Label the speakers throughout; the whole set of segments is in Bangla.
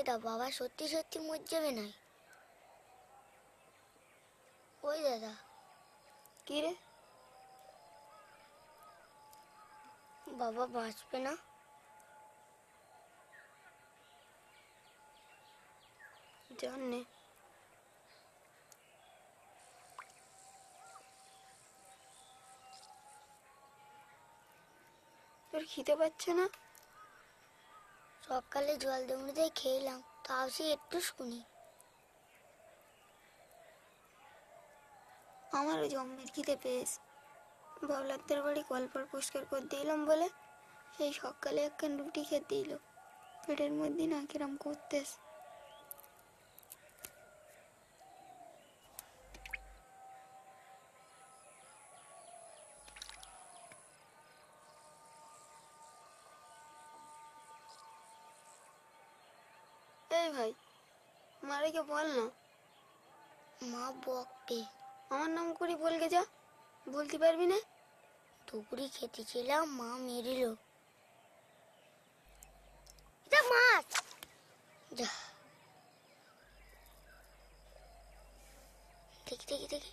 Speaker 1: এটা বাবা সত্যি সত্যি মর যাবে নাই ওই দাদা কি রে বাবা বাঁচবে না জানে তোর খিদে পাচ্ছে না সকালে জল দমড়িতে খেলাম তাও সে একটু শুনি আমারও জমির খিদে পেয়েছে বাবলাদের বাড়ি গল্পর পরিষ্কার করতে এলাম বলে সেই সকালে একখান রুটি খেতে এলো পেটের মধ্যে না কিরম করতেছে ভাইকে বল না মা বকবে আমার নাম করে বলকে যা বলতে পারবি না খেতে ছিলাম মা মেরিল মাছ যা দেখি দেখি দেখি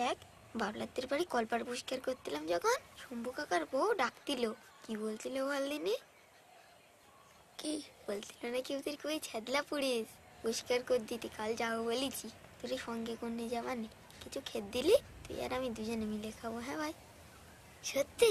Speaker 1: দেখ বাবলাদের বাড়ি কলপার পরিষ্কার করতেলাম যখন শম্ভু কাকার বউ ডাক দিল কি বলছিল বলদিনি কি বলছিল নাকি ওদের কই ছ্যাদলা পুড়িস পরিষ্কার কর দিতে কাল যাবো বলেছি তোর সঙ্গে কন্যা জামা নেই কিছু খেত দিলি তুই আর আমি দুজনে মিলে খাবো হ্যাঁ ভাই সত্যি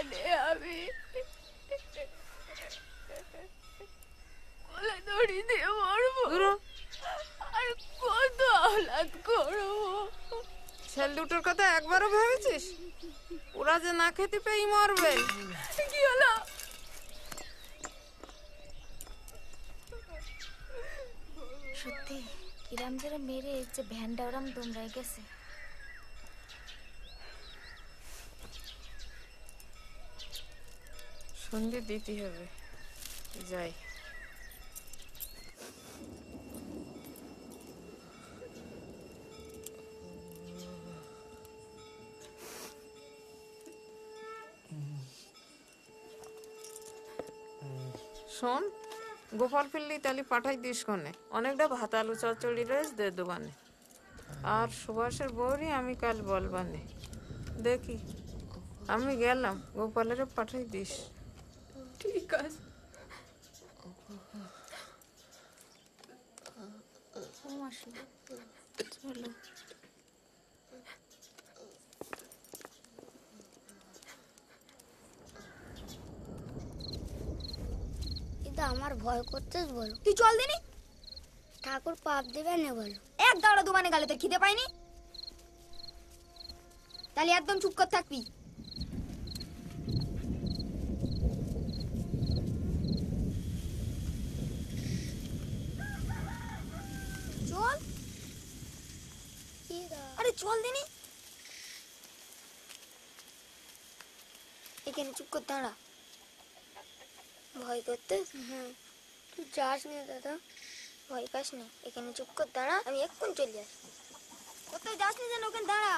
Speaker 2: মানে আমি
Speaker 3: গলা দড়ি দিয়ে মরবো আর কত আহ্লাদ করবো ছেল দুটোর কথা একবারও ভেবেছিস ওরা যে না খেতে পেয়ে মরবে কি হলো সত্যি কিরাম যারা মেরে যে ভ্যান ডাওরাম দমরাই গেছে সন্ধে দিতে হবে যাই শোন গোপাল ফিল্লি তালি পাঠাই দিস কনে অনেকটা ভাত আলু চচড়ি রয়েছে দে দোকানে আর সুভাষের বউরই আমি কাল বলবানে দেখি আমি গেলাম গোপালেরও পাঠাই দিস because
Speaker 1: এটা আমার ভয় করতে বলো তুই চল দিনি ঠাকুর পাপ দেবে না বলো এক দাঁড়া দোকানে গেলে তোর খিদে পাইনি তাহলে একদম চুপ করে থাকবি করে দাঁড়া ভয় করতে হুম তুই যাস নি দাদা ভয় পাস না এখানে চুপ করে দাঁড়া আমি এক্ষুনি চলে যাস কোথায় যাস নি যেন ওখানে দাঁড়া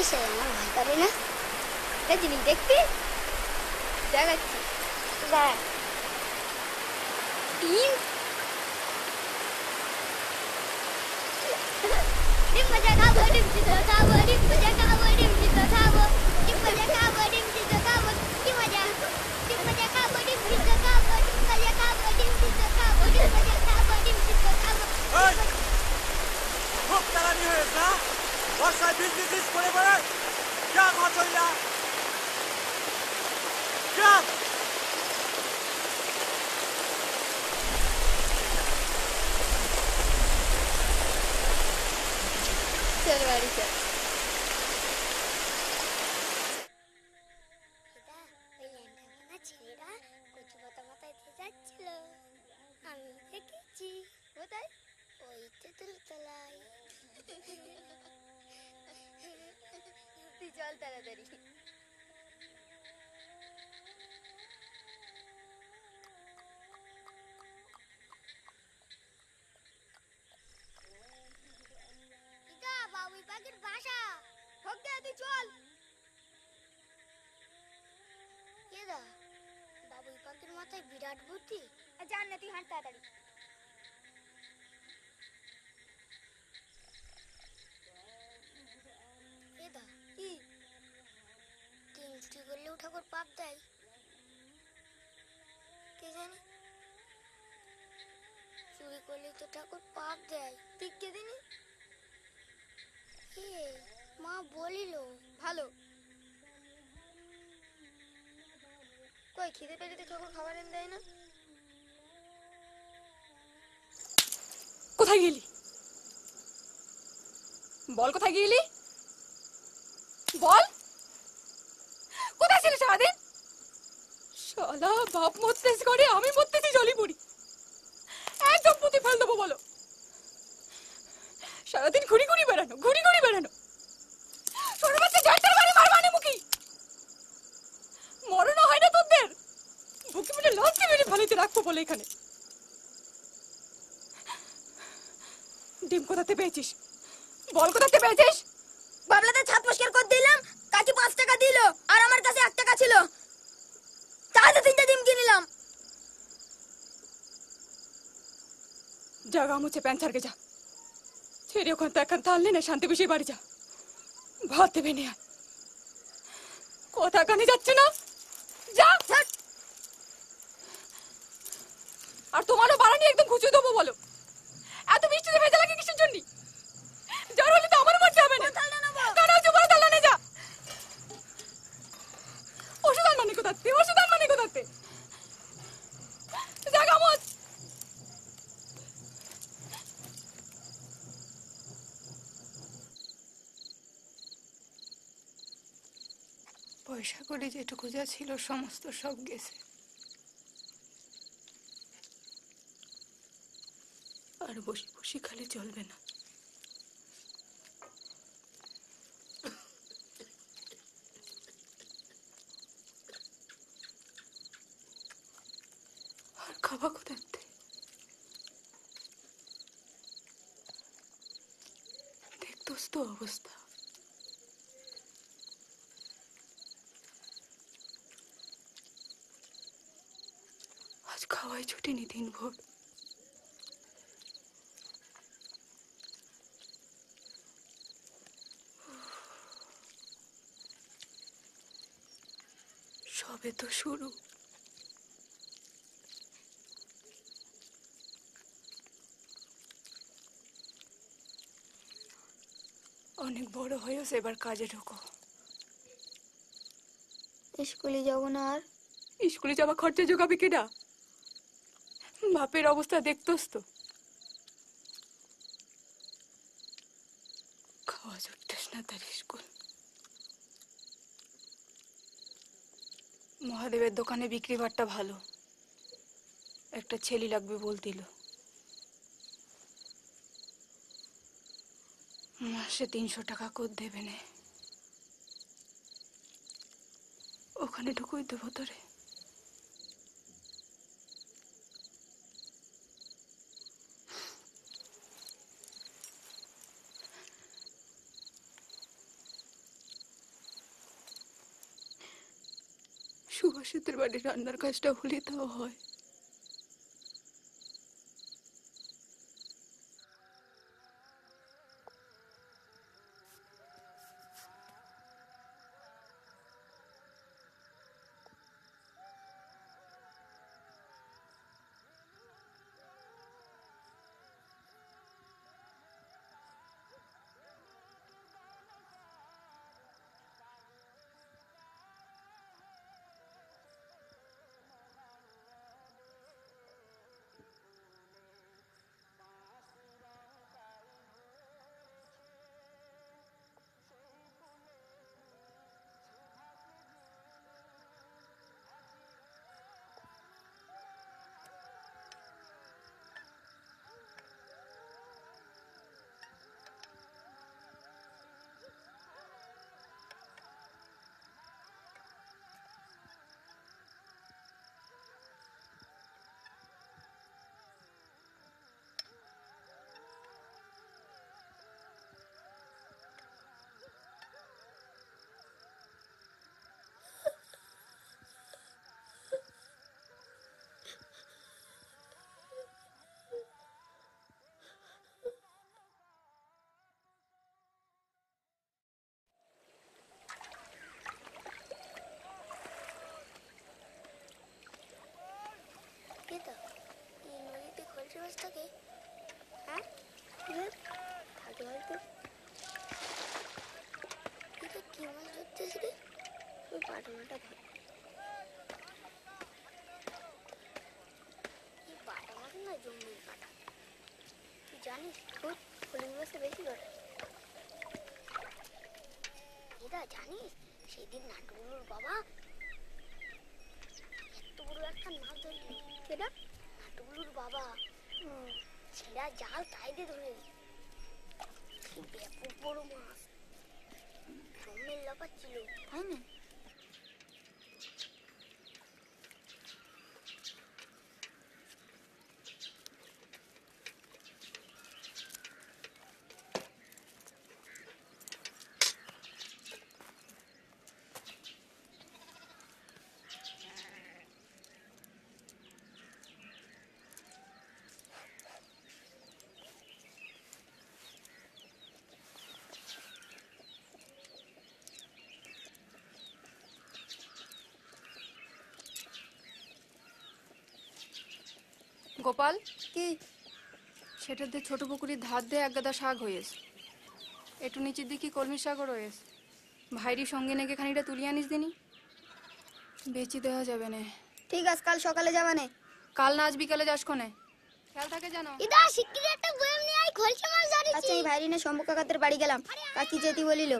Speaker 1: Ese de mamá, Karina. ¿Qué tiene que decir? পাখির বাসা ঠকতে তুই চল কেদা বাবুই পাখির মাথায় বিরাট বুদ্ধি জান না তুই হাঁট তাড়াতাড়ি ঠাকুর পাপ দেয় কে জানি চুরি করলে তো ঠাকুর পাপ দেয় ঠিক কে দিনি কে মা বলিল ভালো কই খিদে পেলে তো খাবার এনে দেয় না
Speaker 3: কোথায় গেলি বল কোথায় গেলি বল কোথায় ছিলি সারাদিন শালা বাপ মরতেছি করে আমি মরতেছি জলি পড়ি একদম প্রতিফল দেবো বলো সারাদিন ঘুরি ঘুরি বেড়ানো ঘুরি ঘুরি বেড়ানো ছোট বাচ্চা জয়টার বাড়ি মারবা না মুখি মরণও হয় না তোদের বুকে মিলে লঞ্চে মেরে ভালিতে রাখবো বলে এখানে ডিম কোথাতে পেয়েছিস বল কোথাতে পেয়েছিস বাবলাতে ছাদ
Speaker 1: পরিষ্কার করে দিলাম কাকি পাঁচ টাকা দিল আর আমার কাছে এক টাকা ছিল তাহলে
Speaker 3: তিনটা ডিম কিনিলাম যা গা মুছে প্যান্ট ছাড়কে যা তেরে ওখান তো এখন তাহলে না শান্তি বসে বাড়ি যা ভাত দেবে নিয়ে কথা কানে যাচ্ছে না যা আর তোমারও বাড়া একদম খুঁজে দেবো বলো ঘরে যেটুকু যা ছিল সমস্ত সব গেছে আর বসে বসে খালি চলবে না দিনভর সবে তো শুরু অনেক বড় হয়েও এবার কাজে ঢোকো স্কুলে যাবো না আর স্কুলে যাওয়া খরচা যোগাবে কেডা বাপের অবস্থা দেখতোস তো খাওয়া জুটতাস না তার স্কুল মহাদেবের দোকানে বিক্রি বাট্টা ভালো একটা ছেলি লাগবে বলতিল মাসে তিনশো টাকা করে দেবে না ওখানে ঢুকুই দেবো তোরে একেবারে রান্নার কাজটা হলে তাও হয়
Speaker 1: থাকে হ্যাঁ থাকে বলতো এটা কি মাছ ধরতেছি রে ওই পাটনাটা ভালো পাটা মাছ না জঙ্গল পাটা তুই জানিস খুব ফলিং মাছে বেশি ধরে দিদা জানিস সেদিন নাটুগুলোর বাবা এত বড় একটা মাছ ধরল সেটা নাটুগুলোর বাবা ছেঁড়া জাল তাই দিয়ে ধরে ব্যাপক বড় মাছ সামনের লাফাচ্ছিল তাই না
Speaker 3: গোপাল কি সেটাতে ছোট পুকুরি ধার দিয়ে একগাদা শাক হয়েছে একটু নিচের দিকে কলমি শাকও রয়েছে ভাইরি সঙ্গে নেগে খানিটা তুলি আনিস দিনি বেচি দেওয়া যাবে না ঠিক আছে কাল সকালে যাবে না কাল না আজ বিকালে যাস কোনে খেয়াল থাকে জানো ইদা শিগগিরই একটা
Speaker 1: বইম নিয়ে আই খলছে মাল জানিছি আচ্ছা এই ভাইরিনে শম্ভু কাকাদের বাড়ি গেলাম কাকি জেতি বলিলো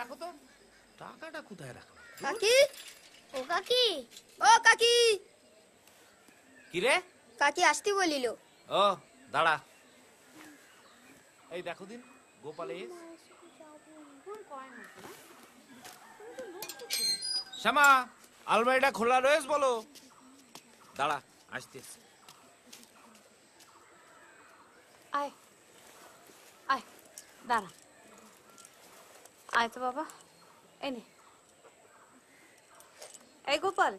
Speaker 3: রাখো তো টাকাটা কোথায় রাখো
Speaker 1: কাকি ও কাকি ও কাকি কি রে কাকি আসতে বলিল
Speaker 3: ও দাঁড়া এই দেখো দিন গোপাল শ্যামা আলমারিটা খোলা রয়েছে বলো দাঁড়া আসতে আয় আয় দাঁড়া আয় তো বাবা এই নে এই গোপাল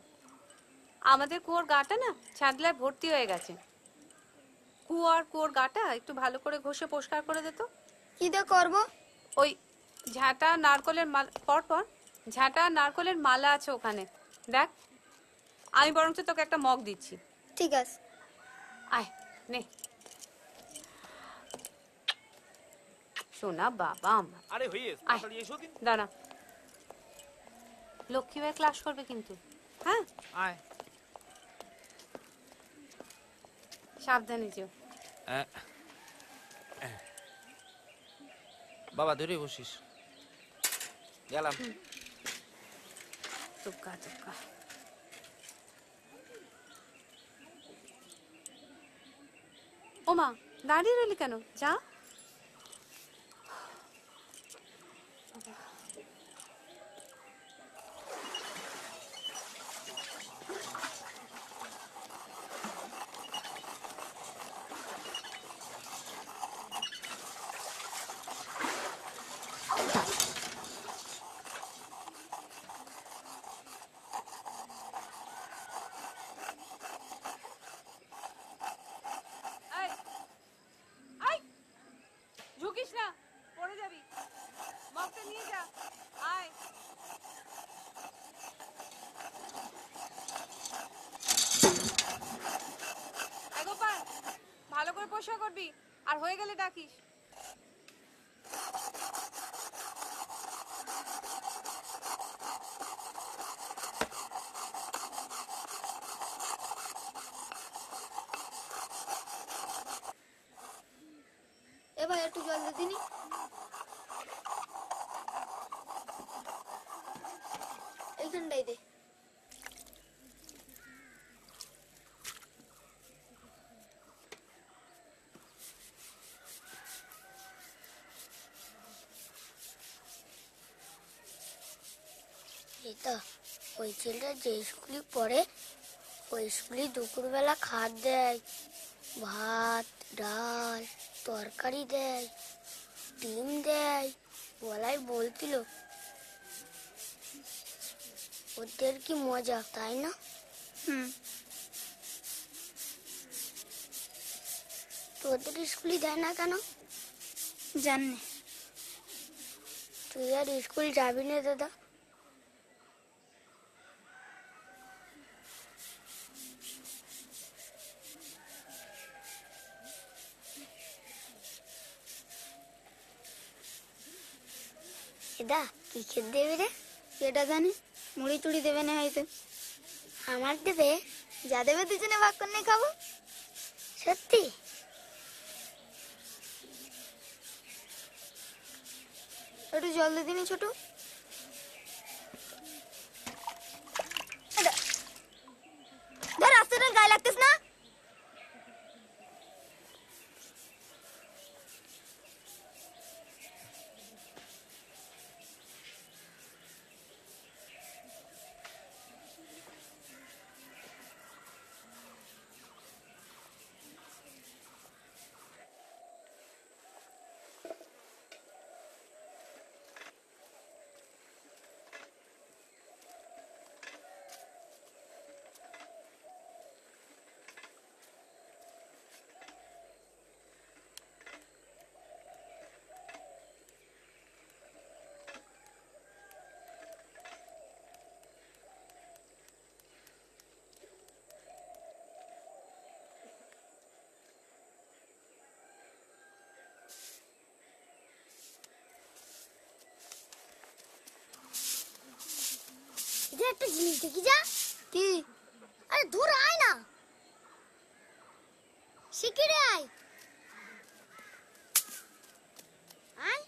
Speaker 3: আমাদের কুয়োর গাটা না ছাদলায় ভর্তি হয়ে গেছে কুয়ো আর কুয়োর গাটা একটু ভালো করে ঘষে পরিষ্কার করে দিত কি দে করবো ওই ঝাঁটা নারকলের মাল পর ঝাঁটা নারকলের মালা আছে ওখানে দেখ আমি বরঞ্চ তোকে একটা মগ দিচ্ছি ঠিক আছে আয় নে শোনা বাবা আমার আরে এসো কিন্তু দাঁড়া লক্ষ্মী ভাই ক্লাস করবে কিন্তু হ্যাঁ আয় সাবধানে যেও বাবা ধরে বসিস গেলাম তুক্কা তুক্কা ওমা দাঁড়িয়ে রইলি কেন যা আর হয়ে গেলে ডাকিস
Speaker 1: এবার একটু জল দিয়ে দিনি এইখানটাই দে ছেলেরা যে স্কুলে পড়ে ওই স্কুলে দুপুরবেলা খাদ দেয় ভাত ডাল তরকারি দেয় ডিম দেয় বলাই বলছিল ওদের কি মজা তাই না হুম তোদের স্কুলে দেয় না কেন জানি তুই আর স্কুল যাবি না দাদা দাদা কি খেতে দেবে রে এটা জানি মুড়ি টুড়ি দেবে না হয়তো আমার দেবে যা দেবে দুজনে ভাগ করে খাবো সত্যি একটু জল দিদিনি ছোটু একটা জিনিস দেখি যা কি আরে দূর আয় না শিখিরে আয় আয়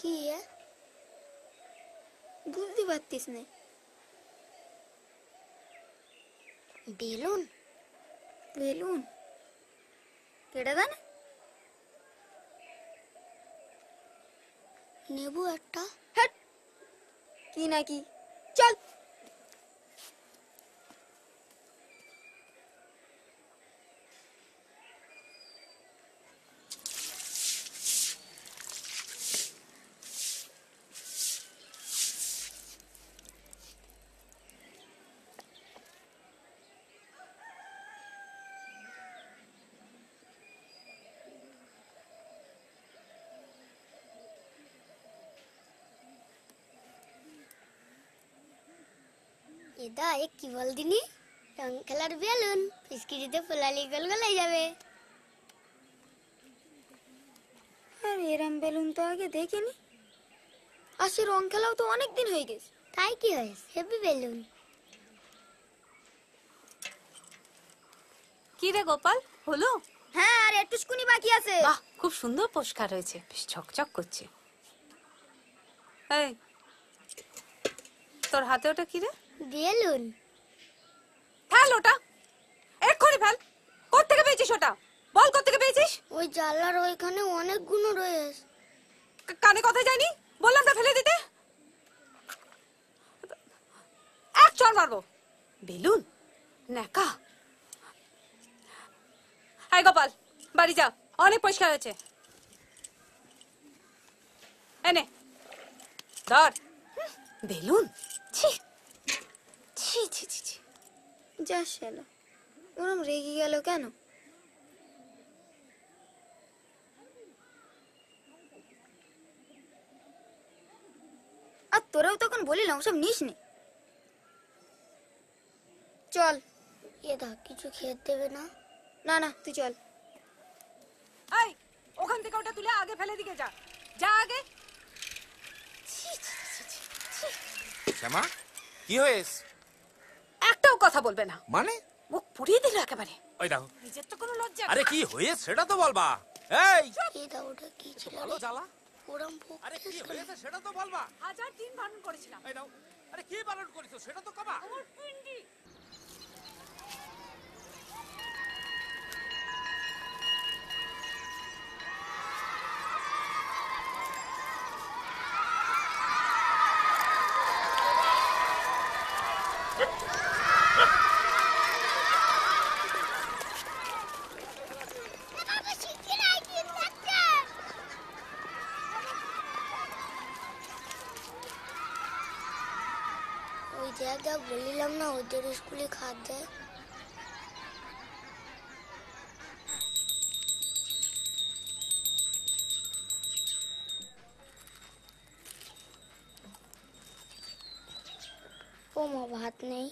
Speaker 1: কি আয় কি বুঝতে পারতিস না बेलून बेलून केड़ा दाने नेबू একটা হ্যাঁ কি নাকি চল দাদা এ কি বল দিনি রং খেলার বেলুন গোল গলাই যাবে আর এরম বেলুন তো আগে দেখিনি আর সে রং খেলাও তো অনেক দিন হয়ে গেছে তাই কি হয়েছে হেভি বেলুন কি রে গোপাল হলো হ্যাঁ আর একটু বাকি আছে বাহ
Speaker 3: খুব সুন্দর পরিষ্কার হয়েছে বেশ ঝকঝক করছে এই তোর হাতে ওটা কি রে দিয়ে ফেল ওটা এক্ষুনি ফেল থেকে পেয়েছিস ওটা বল থেকে পেয়েছিস ওই জানলার ওইখানে অনেক গুণ রয়েছে কানে কথা জানি বললাম না ফেলে দিতে এক চল মারবো বেলুন নাকা হাই গোপাল বাড়ি যা অনেক পরিষ্কার হয়েছে এনে ধর বেলুন ছিহ ছি ছি ছি ছি
Speaker 1: যা শালা ওরম রেগে গেল কেন আর তোরাও তখন বলিলাম ওসব নিস নি চল এ দা কিছু খেয়ে দেবে না না না তুই চল
Speaker 3: আই ওখান থেকে ওটা তুলে আগে ফেলে দিকে যা যা আগে শ্যামা কি হয়েছে একটাও কথা বলবে না মানে মুখ পুড়িয়ে দিল একেবারে ওই দাও নিজের তো কোনো লজ্জা আরে কি হয়ে সেটা তো বলবা
Speaker 1: এই দাও ওটা কি ছিল ভালো জ্বালা
Speaker 3: ওরম আরে কি হয়েছে সেটা তো বলবা হাজার দিন বারণ করেছিলাম এই দাও আরে কি পালন করেছো সেটা তো কবা আমার পিন্ডি
Speaker 1: खाद्य स्कूली खाद्य वो मत नहीं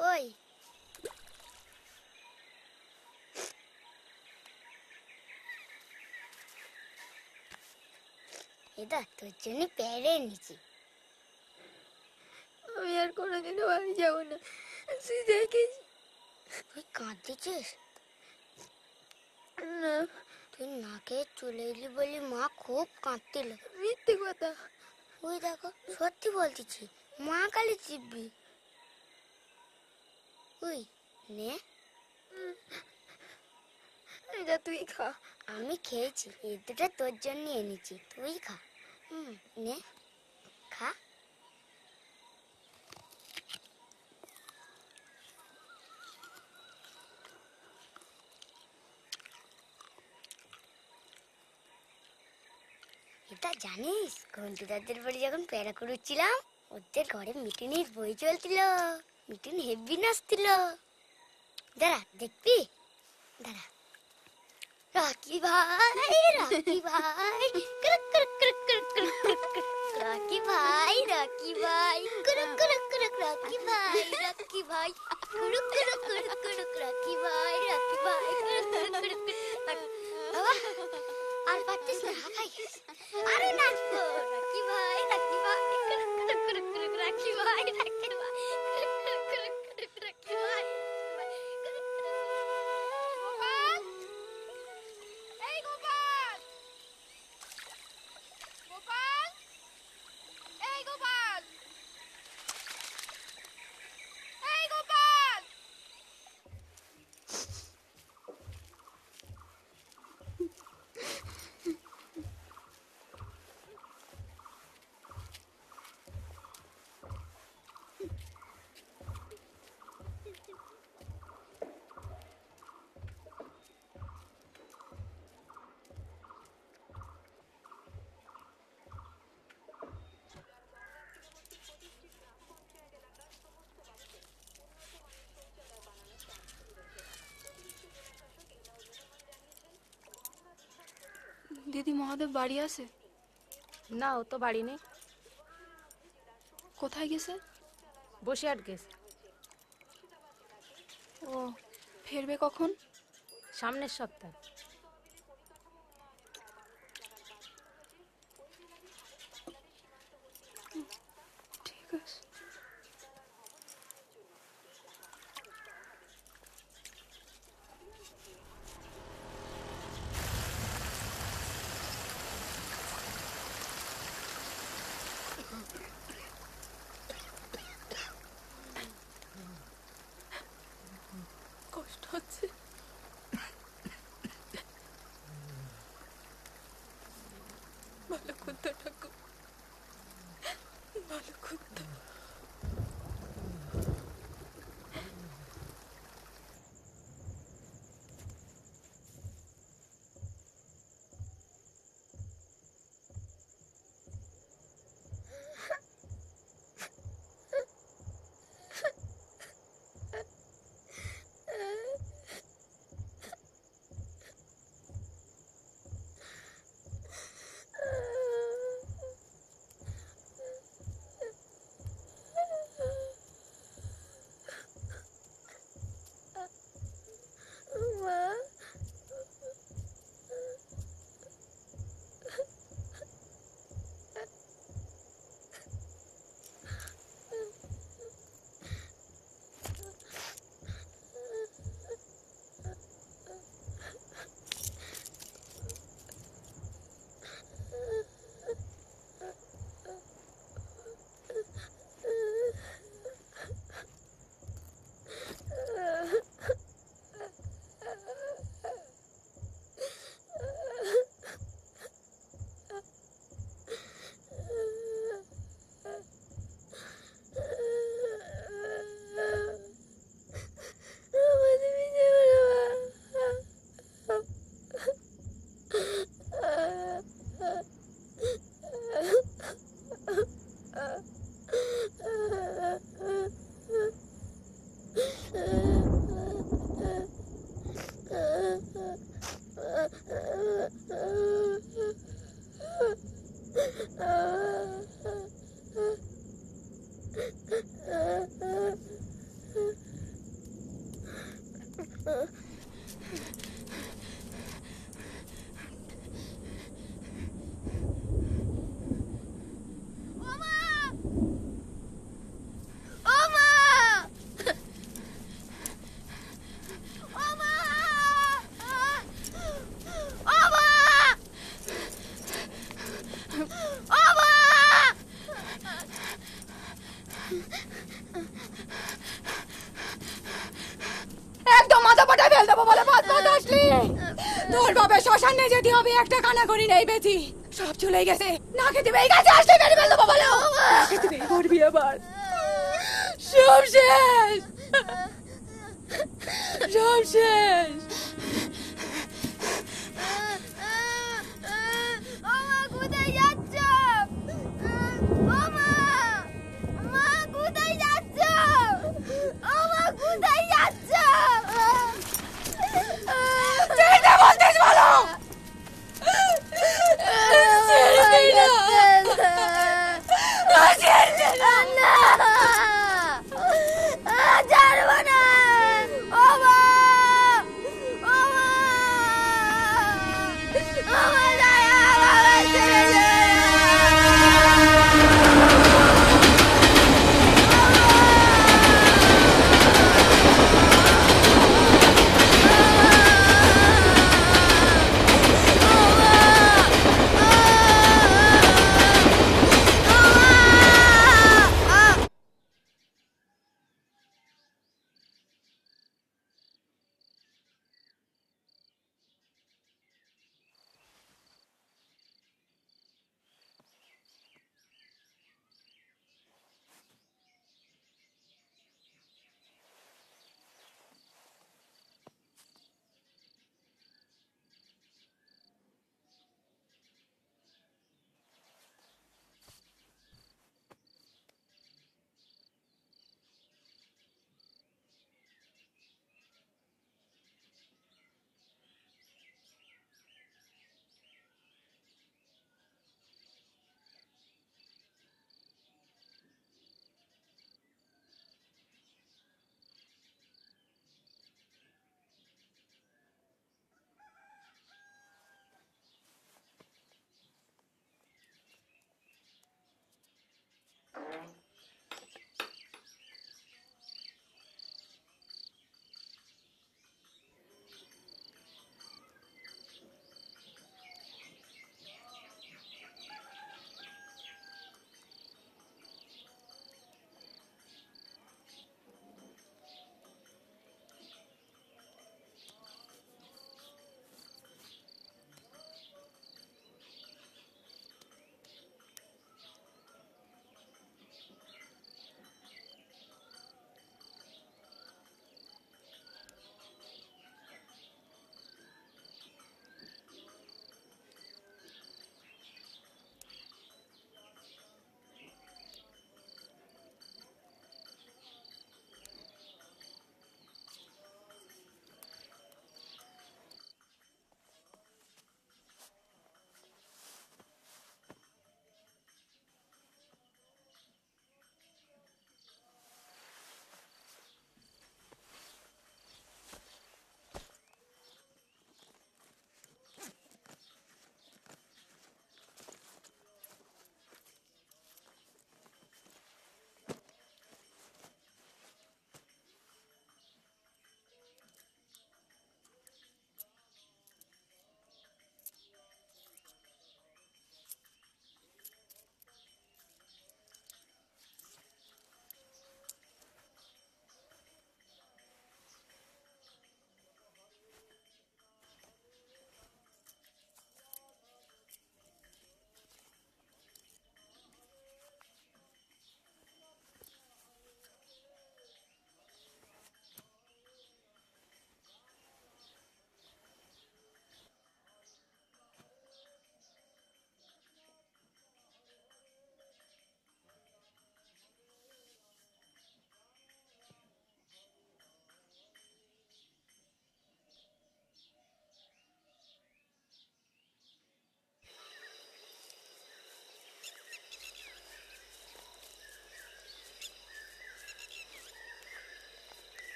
Speaker 1: ওই এটা তোর জন্য পেরে নিচে আমি আর কোনোদিনও বাড়ি যাবো না তুই দেখিস তুই কাঁদছিস না তুই নাকে চলে এলি বলে মা খুব কাঁদছিল মিথ্যে কথা ওই দেখো সত্যি বলতেছি মা কালি চিপবি তুই নে এটা তুই খা আমি খেয়েছি এই দুটো তোর জন্য এনেছি তুই খা হুম নে খা এটা জানিস ঘন্টু দাদের বাড়ি যখন প্যারা করছিলাম ওদের ঘরে মিটিনির বই চলছিল মিঠুন হেভি নাচছিল দাঁড়া দেখবি দাঁড়া রাকি ভাই রাকি ভাই ক্রক ক্রক ক্রক ক্রক ক্রক ক্রক রাকি ভাই রাকি ভাই ক্রক ক্রক ক্রক রাকি ভাই রাকি ভাই ক্রক ক্রক ক্রক ক্রক রাকি ভাই রাকি ভাই ক্রক ক্রক ক্রক বাবা আর পারতিস না হাফাই আরে নাচবো রাকি ভাই রাকি ভাই ক্রক ক্রক ক্রক রাকি ভাই
Speaker 2: রাকি
Speaker 3: মহাদেব বাড়ি আছে না ও তো বাড়ি নেই কোথায় গেছে বসে আট গেছে ও ফিরবে কখন সামনের সপ্তাহ মরে যেতে হবে একটা কানা করি নাই বেটি সব চলে গেছে না খেতে পেয়ে গেছে আসতে পেরে ফেললো বাবা লো খেতে পেয়ে মরবি আবার সব শেষ সব শেষ
Speaker 2: Take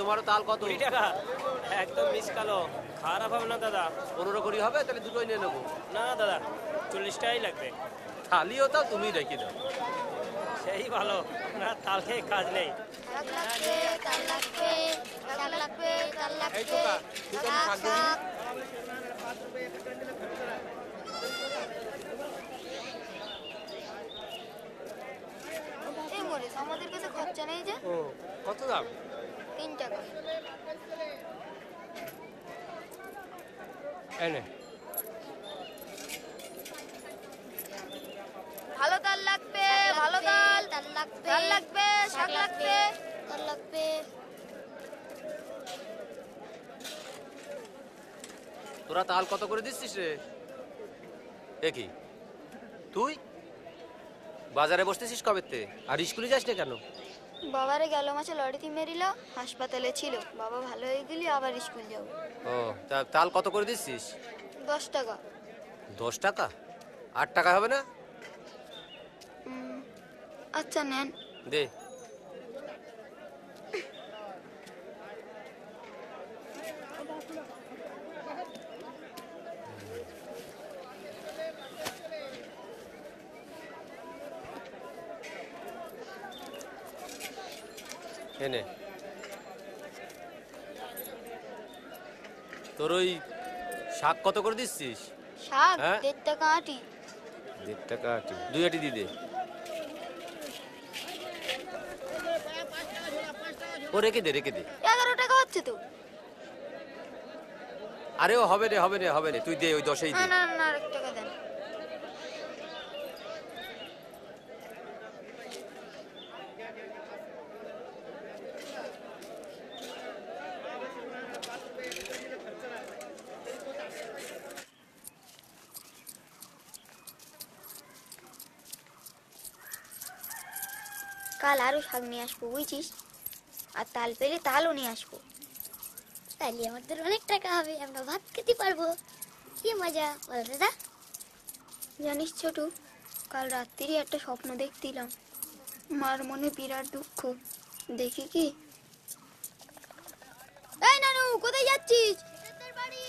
Speaker 3: তোমারও তাল কত টাকা একদম মিস কালো
Speaker 4: খারাপ হবে না দাদা পনেরো কুড়ি হবে তাহলে দুটোই নিয়ে নেবো না দাদা চল্লিশ টাকাই লাগবে থালিও তাও তুমি রেখে দাও সেই ভালো না তাল খেয়ে কাজ নেই
Speaker 1: আমাদের কাছে খরচা নেই যে
Speaker 3: কত দাম এনে
Speaker 1: ভালো ডাল লাগবে ভালো লাগবে লাগবে শাক লাগবে লাগবে
Speaker 3: তোরা তাল কত করে দিচ্ছিস রে দেখি তুই বাজারে বসতেছিস কবে আর স্কুলে যাস না কেন
Speaker 1: বাবারে গেল মাসে লরিতে মেরিল হাসপাতালে ছিল বাবা ভালো হয়ে গেলি আবার স্কুল যাব
Speaker 3: ও তা তাল কত করে দিচ্ছিস দশ টাকা দশ টাকা আট টাকা হবে না আচ্ছা নেন দে তোর ওই শাক কত করে দিচ্ছিস
Speaker 1: শাক হ্যাঁ? দেড় টাকা আটি
Speaker 3: দেড় টাকা আটি দুই আটি
Speaker 4: ও রেখে দে রেখে দে
Speaker 1: এগারো টাকা হচ্ছে তো
Speaker 4: আরে ও হবে রে হবে রে হবে রে তুই দে ওই দশেই দে
Speaker 1: না না আরও শাক নিয়ে আসবো বুঝছিস আর তাল পেলে তালও নিয়ে আসবো তাহলে আমাদের অনেক টাকা হবে আমরা ভাত খেতে পারবো কি মজা বল দাদা জানিস ছোটু কাল রাত্রিরই একটা স্বপ্ন দেখছিলাম মার মনে বিরাট দুঃখ দেখি কি এই নানু কোথায় যাচ্ছিস বাড়ি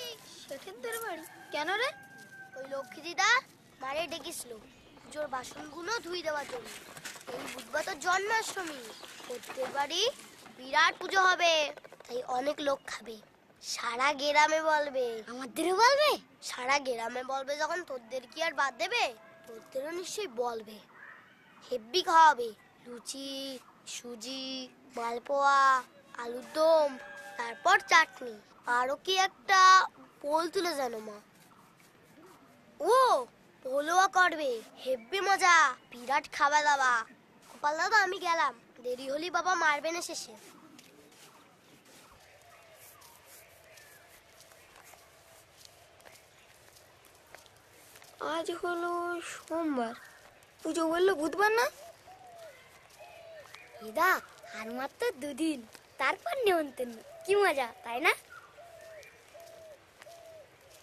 Speaker 1: বাড়ি কেন রে ওই লক্ষ্মী দিদা মারে ডেকেছিল জোর বাসনগুলো ধুই দেওয়ার জন্য এই বুধবার তো জন্মাষ্টমী প্রত্যেক বাড়ি বিরাট পুজো হবে তাই অনেক লোক খাবে সারা গেরামে বলবে আমাদেরও বলবে সারা গেরামে বলবে যখন তোদের কি আর বাদ দেবে তোদেরও নিশ্চয়ই বলবে হেব্বি খাওয়াবে লুচি সুজি মালপোয়া আলুর দম তারপর চাটনি আরও কি একটা পোল তুলে জানো মা ও পোলোয়া করবে হেব্বি মজা বিরাট খাওয়া দাওয়া তো আমি গেলাম দেরি হলি বাবা মারবে না শেষে আজ হলো সোমবার পুজো বললো বুধবার না দিদা আর মাত্র দুদিন তারপর নেমন্তন্ন কি মজা তাই না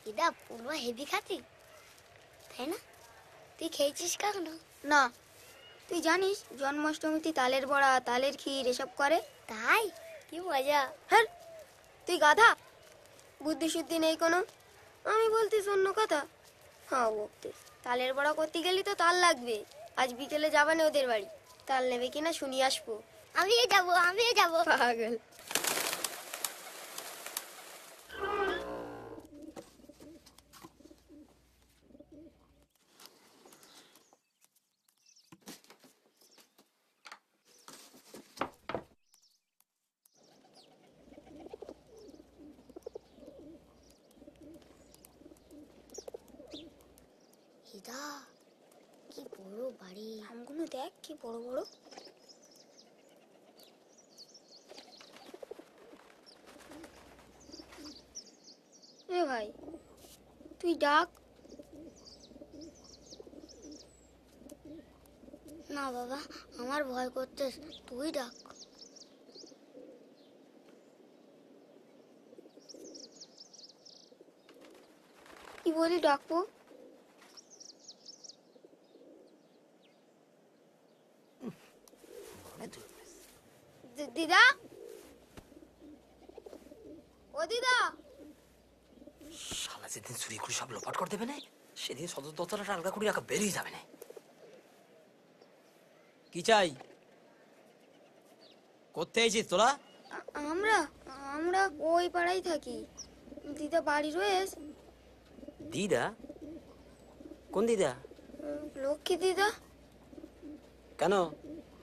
Speaker 1: দিদা পুরো হেভি খাতি তাই না তুই খেয়েছিস কখনো না তুই জানিস জন্মাষ্টমীতে তালের বড়া তালের ক্ষীর এসব করে তাই কি মজা হ্যাঁ তুই গাধা বুদ্ধি শুদ্ধি নেই কোনো আমি বলতিস অন্য কথা হ্যাঁ বলতিস তালের বড়া করতে গেলি তো তাল লাগবে আজ বিকেলে যাবানে ওদের বাড়ি তাল নেবে কিনা শুনি আসবো আমিও যাবো আমিও যাবো পাগল কি বড় বড় এ ভাই তুই ডাক না বাবা আমার ভয় করতে তুই ডাক কি বলি ডাকবো দিদা ও দিদা
Speaker 4: শালা যেদিন চুরি করে সব লোপাট করে দেবে না সেদিন সদর দপ্তরটা আলগা করে রাখা বেরিয়ে যাবে না কি চাই কোথায় এসেছিস তোরা
Speaker 1: আমরা আমরা ওই পাড়ায় থাকি দিদা বাড়ি রয়েছে
Speaker 4: দিদা কোন দিদা
Speaker 1: লক্ষ্মী দিদা
Speaker 4: কেন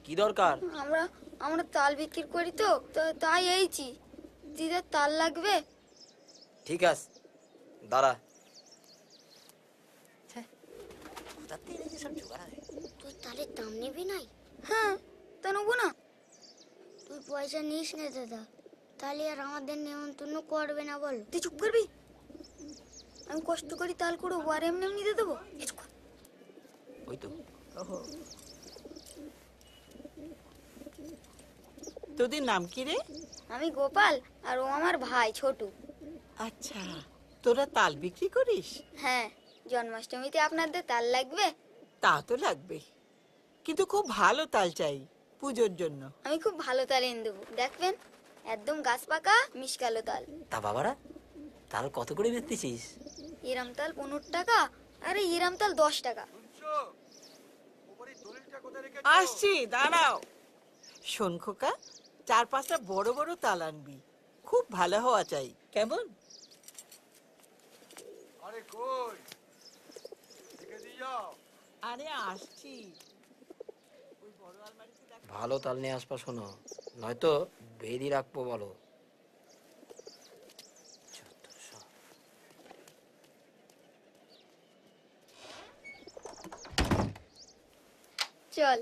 Speaker 4: কি দরকার
Speaker 1: আমরা আমরা তাল বিক্রি করি তো তাই এইছি দিদার তাল লাগবে
Speaker 4: ঠিক আছে দাঁড়া
Speaker 1: তুই তালের দাম নিবি নাই হ্যাঁ তা নেবো না তুই পয়সা নিস দাদা তাহলে আর আমাদের করবে না বল তুই করবি আমি কষ্ট করি তাল করে আর এমনি এমনি দিয়ে দেবো
Speaker 4: ওই তো তোদের নাম কি রে
Speaker 1: আমি গোপাল আর ও আমার ভাই ছোটু
Speaker 4: আচ্ছা তোরা তাল বিক্রি করিস
Speaker 1: হ্যাঁ জন্মাষ্টমীতে আপনাদের তাল লাগবে
Speaker 4: তা তো লাগবে কিন্তু খুব ভালো তাল চাই পুজোর জন্য
Speaker 1: আমি খুব ভালো তাল এনে দেবো দেখবেন একদম গাছ পাকা মিশকালো তাল
Speaker 4: তা বাবারা তাল কত করে বেচতেছিস
Speaker 1: এরাম তাল পনেরো টাকা আরে ইরাম তাল দশ টাকা
Speaker 4: আসছি দাঁড়াও শোন খোকা চার পাঁচটা বড় বড় তাল আনবি খুব ভালো হওয়া চাই কেমন আরে আসছি ভালো তাল নিয়ে আসবা শোনো নয়তো বেদি রাখবো বলো
Speaker 1: চল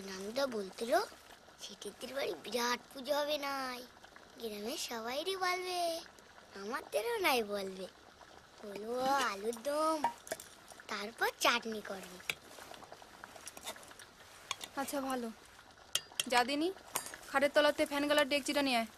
Speaker 1: প্রণামদা বলছিল সেটিদের বাড়ি বিরাট পুজো হবে নাই গ্রামের সবাইরই বলবে আমাদেরও নাই বলবে বলবো আলুর দম তারপর
Speaker 3: চাটনি করবে আচ্ছা ভালো যা দিনি খাটের তলাতে ফ্যান গালার ডেকচিটা নিয়ে আয়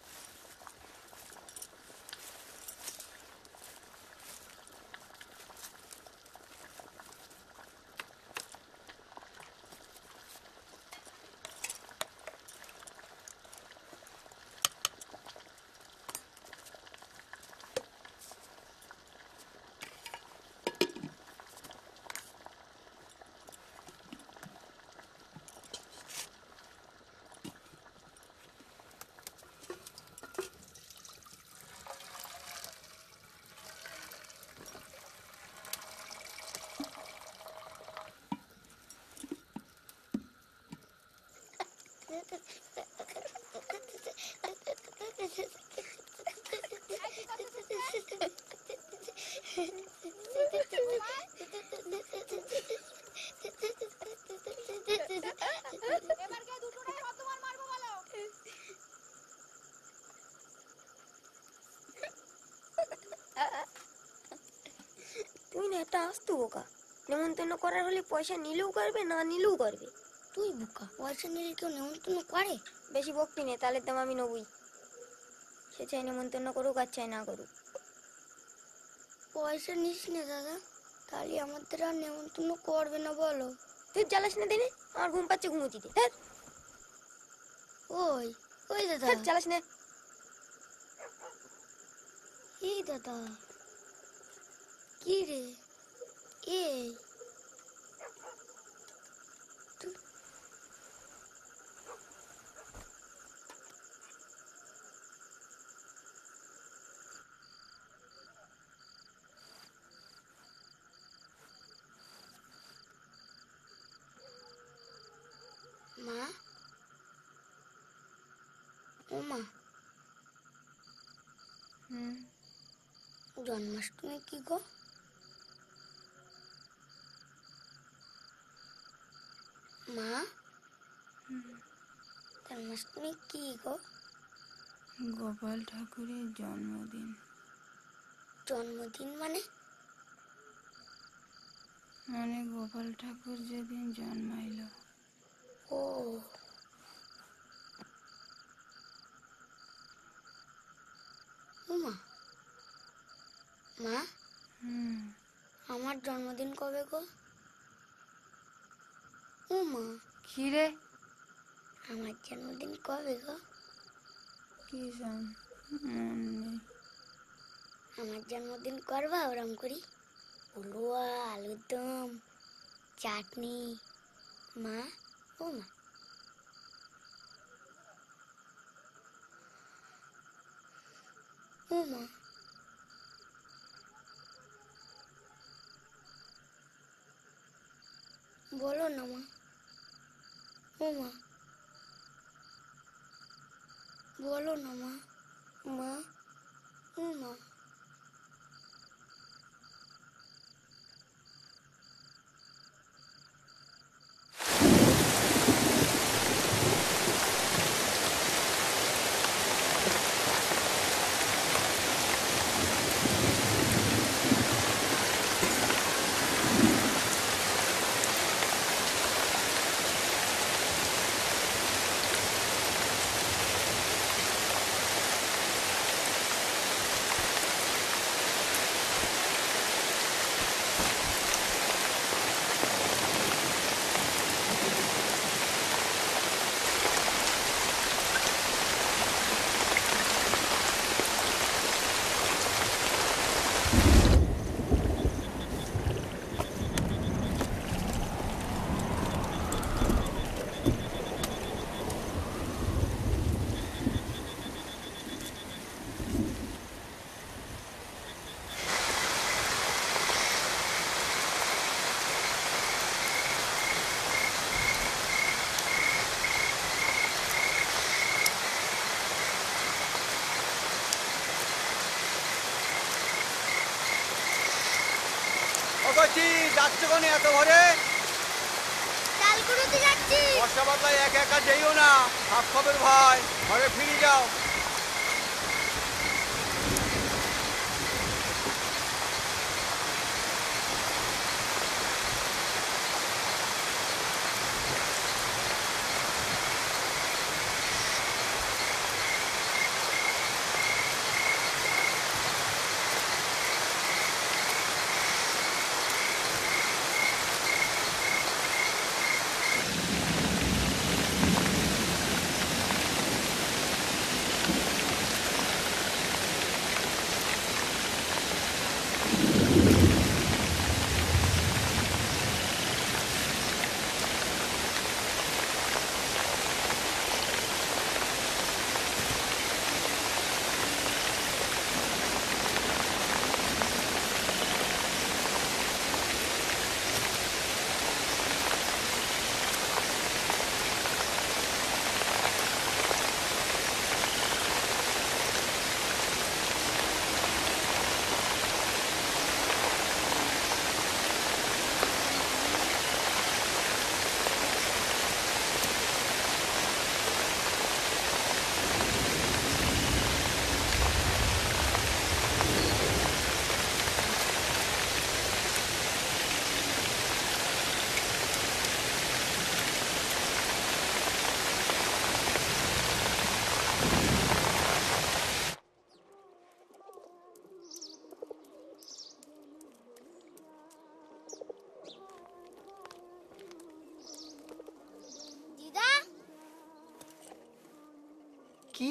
Speaker 1: আস্ত বোকা নেমন্তন্ন করার হলে পয়সা নিলেও করবে না নিলেও করবে তুই বোকা পয়সা নিলে কেউ নেমন্তন্ন করে বেশি বকবি নে তাহলে দাম আমি নবই সে চাই নেমন্তন্ন করুক আর চাই না করুক পয়সা নিস না দাদা তাহলে আমাদের আর নেমন্তন্ন করবে না বলো তুই জ্বালাস না দিনে আমার ঘুম পাচ্ছে ঘুমুচিতে হ্যাঁ ওই ওই দাদা জ্বালাস না কি দাদা কি রে Yay. মা ও মা জন্মাষ্টমী কি গো কি গো গোপাল ঠাকুরের জন্মদিন জন্মদিন মানে মানে
Speaker 3: গোপাল ঠাকুর যেদিন জন্মাইল ও উমা
Speaker 1: মা আমার জন্মদিন কবে গো উমা খিরে আমার জন্মদিন কবে গো কি আমার জন্মদিন করবা ওরম করি উলুয়া আলুর দম চাটনি মা ও মা ও মা বলো না মা ও মা বলো না মা মা মা
Speaker 4: যাচ্ছ কেন এত ঘরে বর্ষা বাদলায় একা একা যেও না হাফ খবর ভাই ঘরে ফিরে যাও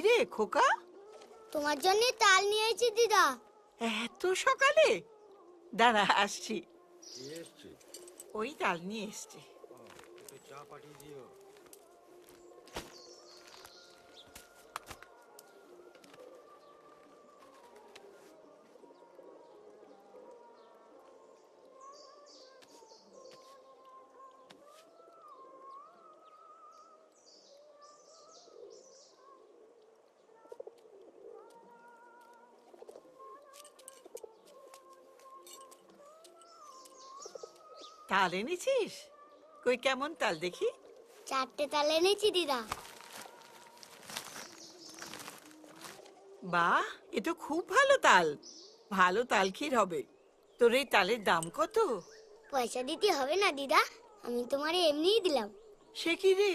Speaker 4: রে খোকা তোমার জন্য তাল নিয়েছি দিদা এত সকালে দাদা আসছি ওই তাল নিয়ে এসছি
Speaker 3: চা পাঠিয়ে দিও
Speaker 4: তাল এনেছিস কই কেমন তাল দেখি চারটে তাল এনেছি দিদা বা এ তো খুব ভালো তাল ভালো তাল ক্ষীর হবে তোর এই তালের দাম কত পয়সা দিতে হবে
Speaker 1: না দিদা আমি তোমারে এমনিই দিলাম
Speaker 4: সে কি রে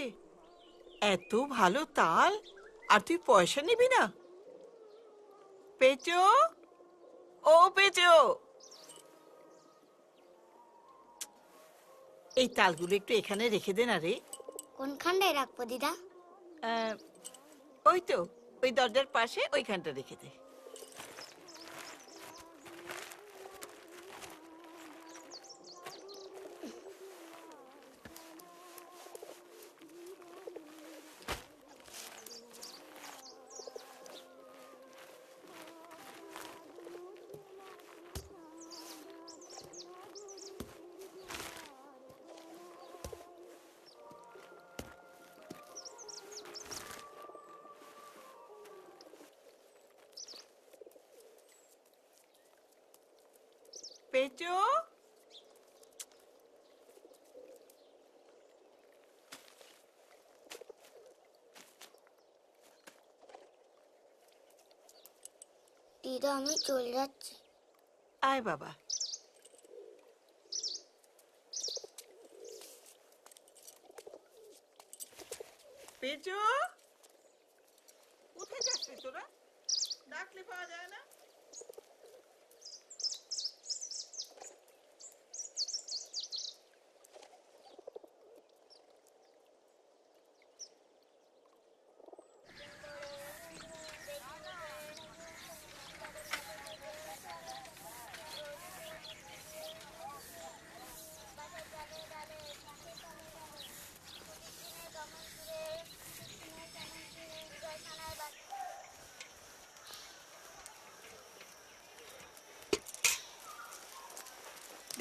Speaker 4: এত ভালো তাল আর তুই পয়সা নিবি না পেচো ও পেচো এই তালগুলো একটু এখানে রেখে দেন আরে রে কোনখানটায় রাখবো দিদা ওই তো ওই দরজার পাশে ওইখানটা রেখে দেয় পেঁচো
Speaker 1: দিদা আমি চলে
Speaker 4: যাচ্ছি আয় বাবা পেজো কোথায় যাচ্ছিস তোরা ডাকলে পাওয়া যায় না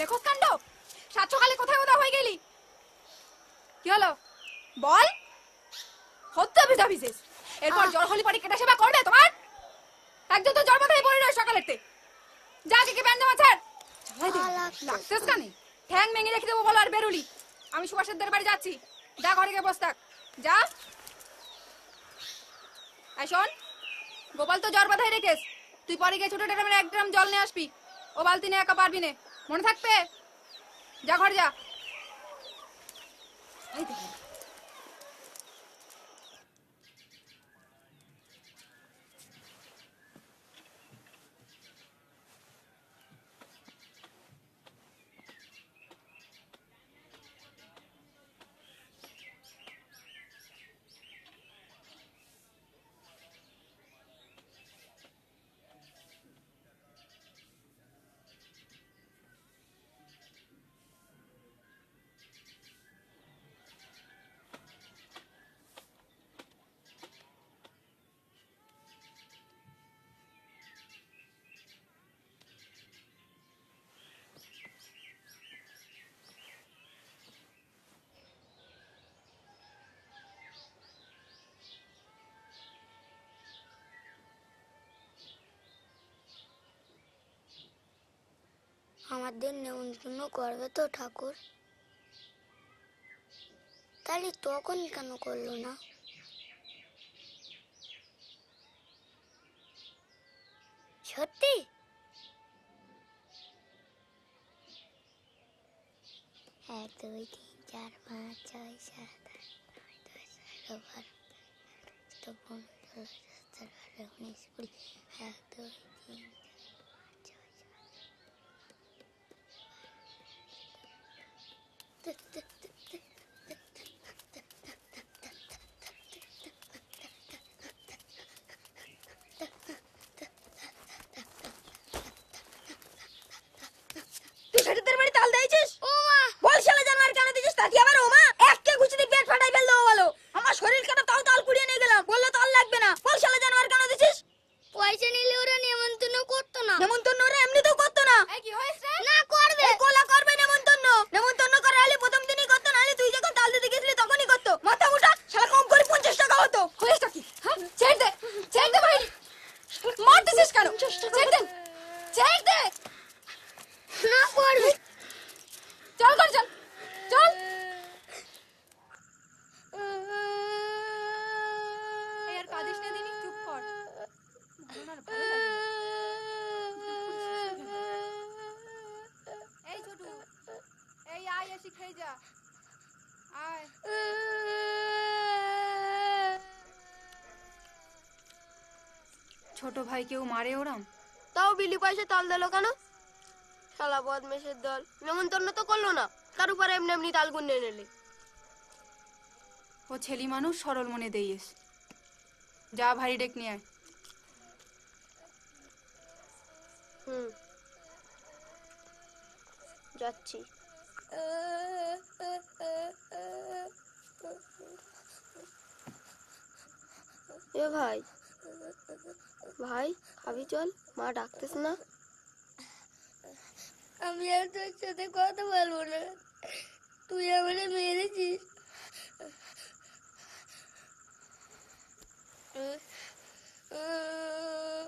Speaker 3: দেখো কাণ্ড সাত সকালে কোথায় কোথাও হয়ে গেলি কি হলো বল হত্যা বিধা বিশেষ এরপর জ্বর হলি পানি কেটে সেবা করবে তোমার একজন তো জ্বর মাথায় পড়ে রয়েছে সকালেতে যা কি ব্যান্ড দেওয়া লাগতেস কানে ঠ্যাং ভেঙে রেখে দেবো বলো আর বেরুলি আমি সুভাষের বাড়ি যাচ্ছি যা ঘরে গিয়ে বস থাক যা শোন গোপাল তো জ্বর মাথায় রেখেস তুই পরে গিয়ে ছোট ড্রামের এক ড্রাম জল নিয়ে আসবি ও বালতি নিয়ে একা পারবি না মনে থাকবে যা ঘর যা এই
Speaker 1: আমাদের নেমন্তন্ন করবে তো ঠাকুর তাহলে তখন কেন করলো না সত্যি এক দুই তিন চার পাঁচ ছয় সাত আট নয় দশ এগারো বারো তেরো চোদ্দ পনেরো ষোলো সতেরো আঠারো উনিশ কুড়ি এক দুই তিন ててて
Speaker 3: কেউ মারে ওরম তাও বিলি
Speaker 1: পয়সা তাল দিল কেন শালা বদমেশের দল নেমন্তন্ন তো করলো না তার উপরে
Speaker 3: এমনি এমনি তাল গুনে নিলে ও ছেলি মানুষ সরল মনে দেইয়েস যা ভারি ডেক নিয়ে আয় হুম যাচ্ছি
Speaker 1: এ ভাই ভাই খাবি চল মা ডাকতেস না আমি আর তোর সাথে কথা বলবো না তুই আমার মেরেছিস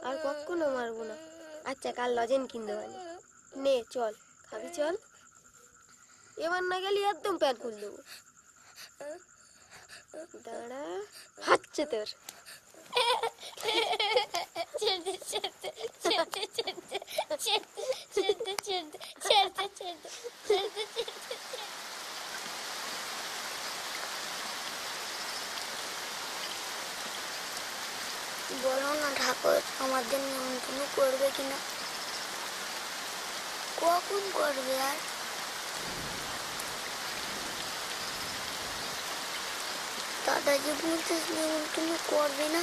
Speaker 1: আর কখনো মারবো না আচ্ছা কাল লজেন কিনতে পারি নে চল খাবি চল এবার না গেলে একদম প্যান খুলে দেবো দাঁড়া হচ্ছে তোর Çırdı çırdı çırdı çırdı çırdı çırdı çırdı çırdı çırdı çırdı çırdı বলো না ঠাকুর আমাদের নিমন্ত্রণ করবে কিনা কখন করবে আর দাদাজি বলতে নিমন্ত্রণ করবে না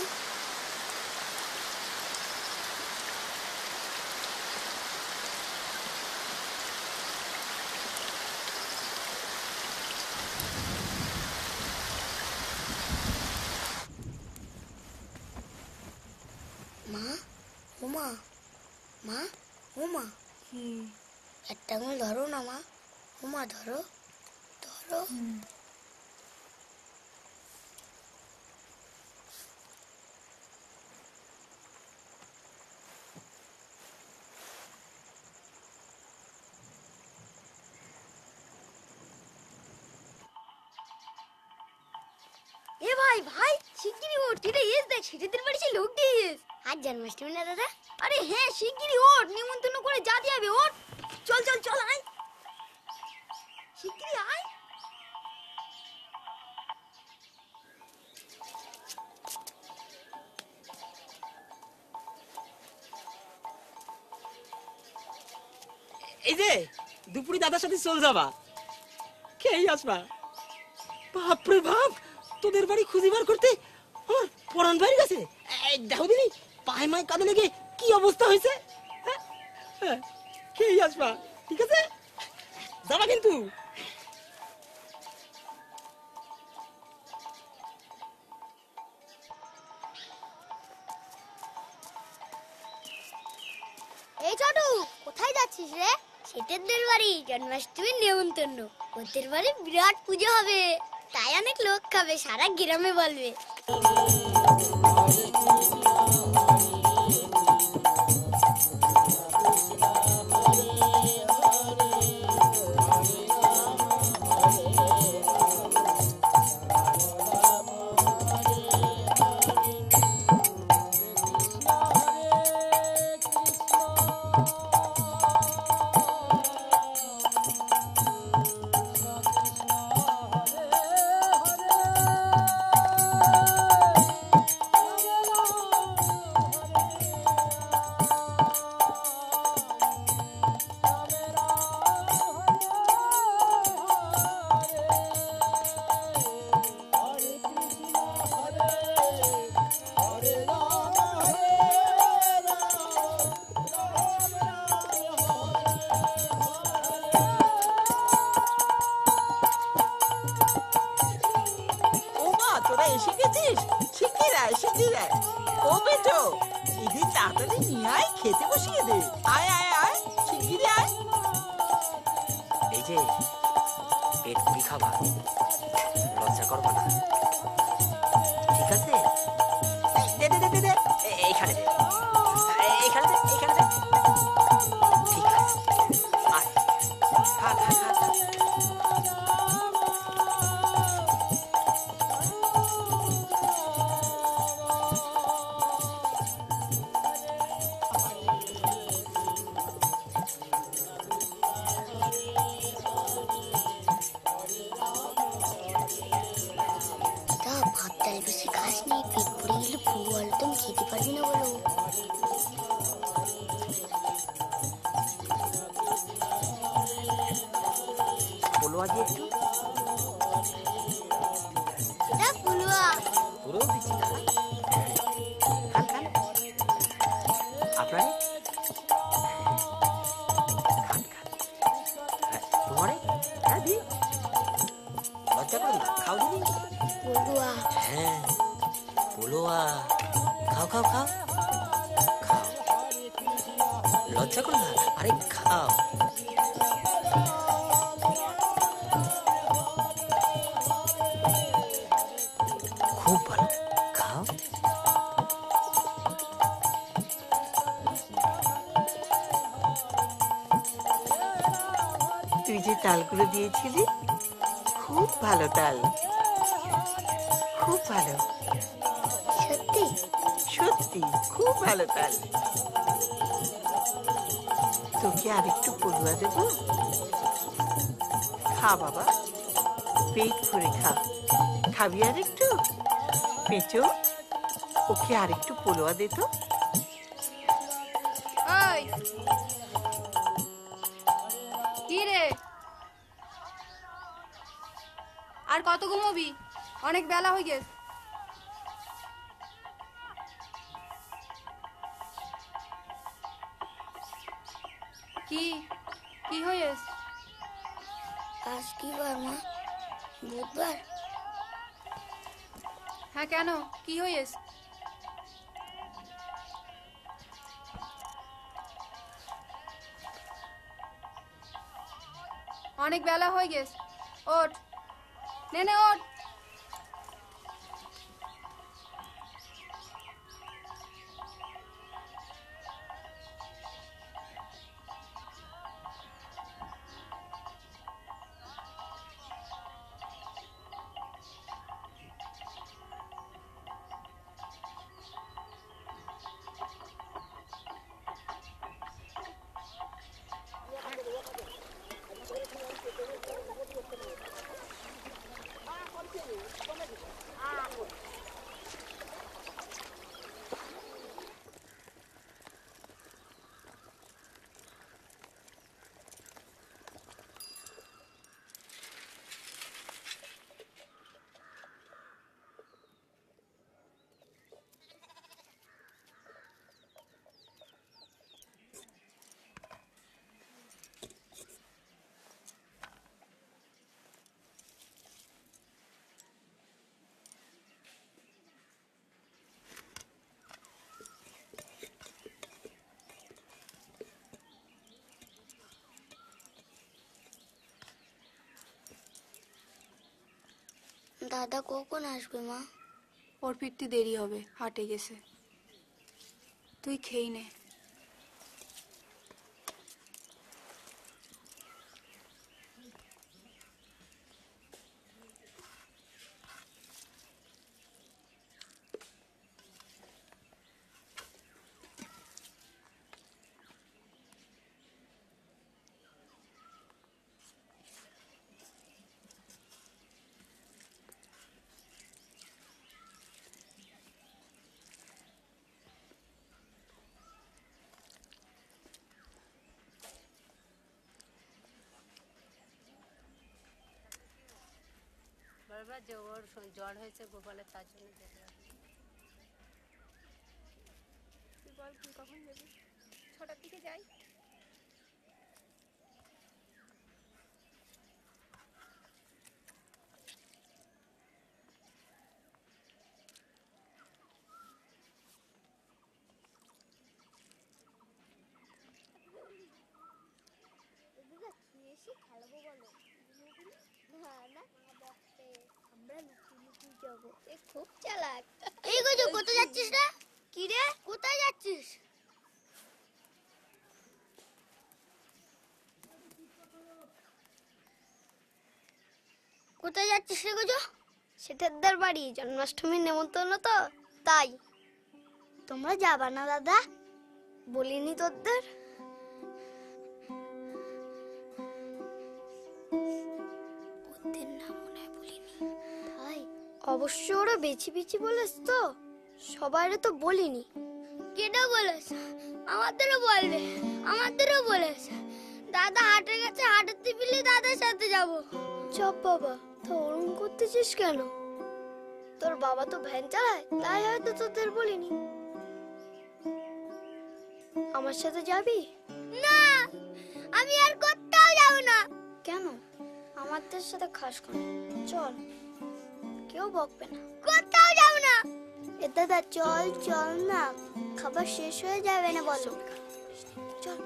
Speaker 1: তেমন ধরো না মা ওমা ধরো ধরো
Speaker 4: চল যাবা খেয়ে আসবা বাপরে বাপ তোদের বাড়ি খুঁজে বার করতে আমার পরান বাড়ি গেছে দেখো দিনি পায়ে মায় কাঁদে লেগে কি অবস্থা হয়েছে হ্যাঁ? হ্যাঁ, খেয়ে আসবা ঠিক আছে যাবা কিন্তু
Speaker 1: জন্মাষ্টমীর নেমন্তন্ন ওদের বাড়ি বিরাট পুজো হবে তাই অনেক লোক খাবে সারা গ্রামে বলবে
Speaker 4: দিয়েছিলি খুব ভালো তাল খুব ভালো সত্যি সত্যি খুব ভালো তাল তোকে আরেকটু পড়ুয়া দেব খা বাবা পেট ভরে খা খাবি আরেকটু পেঁচো ওকে আরেকটু পড়ুয়া দে তো
Speaker 3: অনেক বেলা হয়ে গেছে কি কি হয়েস আজ কি বার মা বুধবার হ্যাঁ কেন কি হয়েস অনেক বেলা হয়ে গেছে ওঠ নে নে ওঠ
Speaker 1: দাদা কখন আসবে মা ওর ফিরতে দেরি
Speaker 3: হবে হাটে গেছে তুই খেয়ে নে বারবার যে ওর জ্বর হয়েছে গোপালের তার জন্য যেতে তুই বল তুই কখন যাবি ছটার দিকে যাই
Speaker 1: জেঠেরদার বাড়ি জন্মাষ্টমীর নেমন্তন্ন তো তাই তোমরা যাবা না দাদা বলিনি তোদের না অবশ্য ওরা বেছি বেছি বলেছ তো সবাইরে তো বলিনি কেটে বলেছ আমাদেরও বলবে আমাদেরও বলেছ দাদা হাটের গেছে হাটের পিলে দাদার সাথে যাব চপ বাবা তো অরুণ করতেছিস কেন তোর বাবা তো ভ্যান চালায় তাই হয়তো তোদের বলিনি আমার সাথে যাবি না আমি আর কোথাও যাব না কেন আমাদের সাথে খাস কোন চল কেউ বকবে না কোথাও যাব না এ দাদা চল চল না খাবার শেষ হয়ে যাবে না বলো চল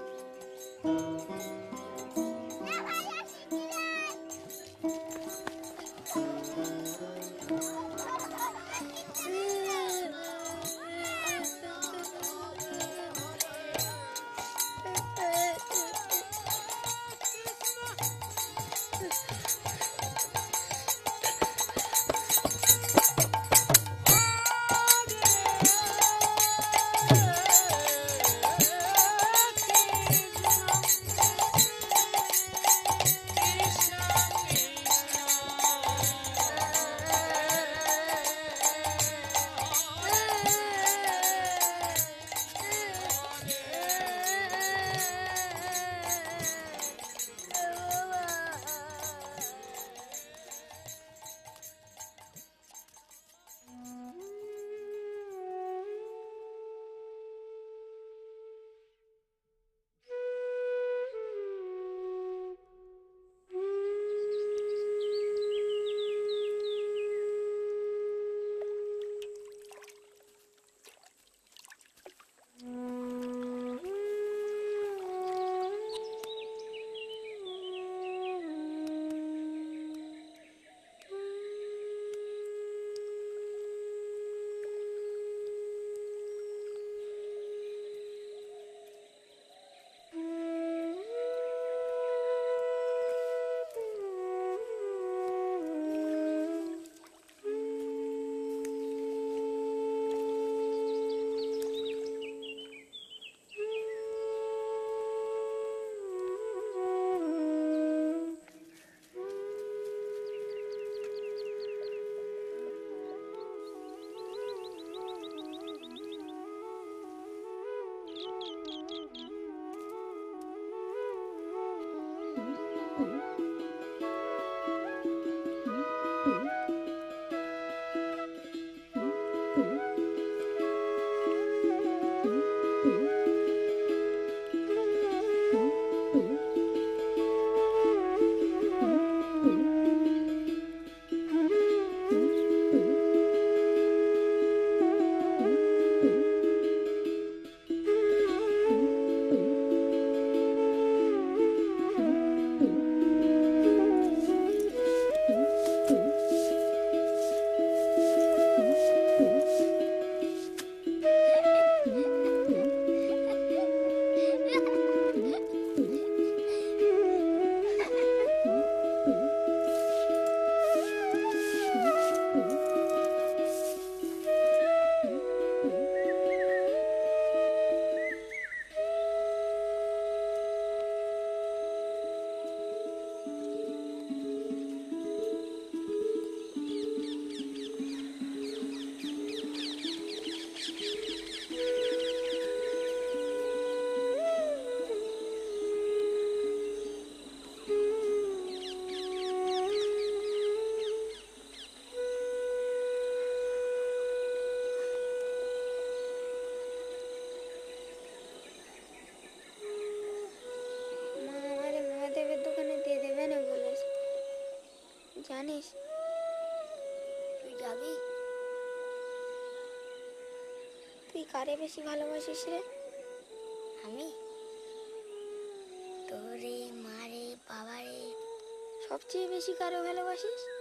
Speaker 1: কারে বেশি ভালোবাসিস রে আমি তোরে মারে বাবারে সবচেয়ে বেশি কারো ভালোবাসিস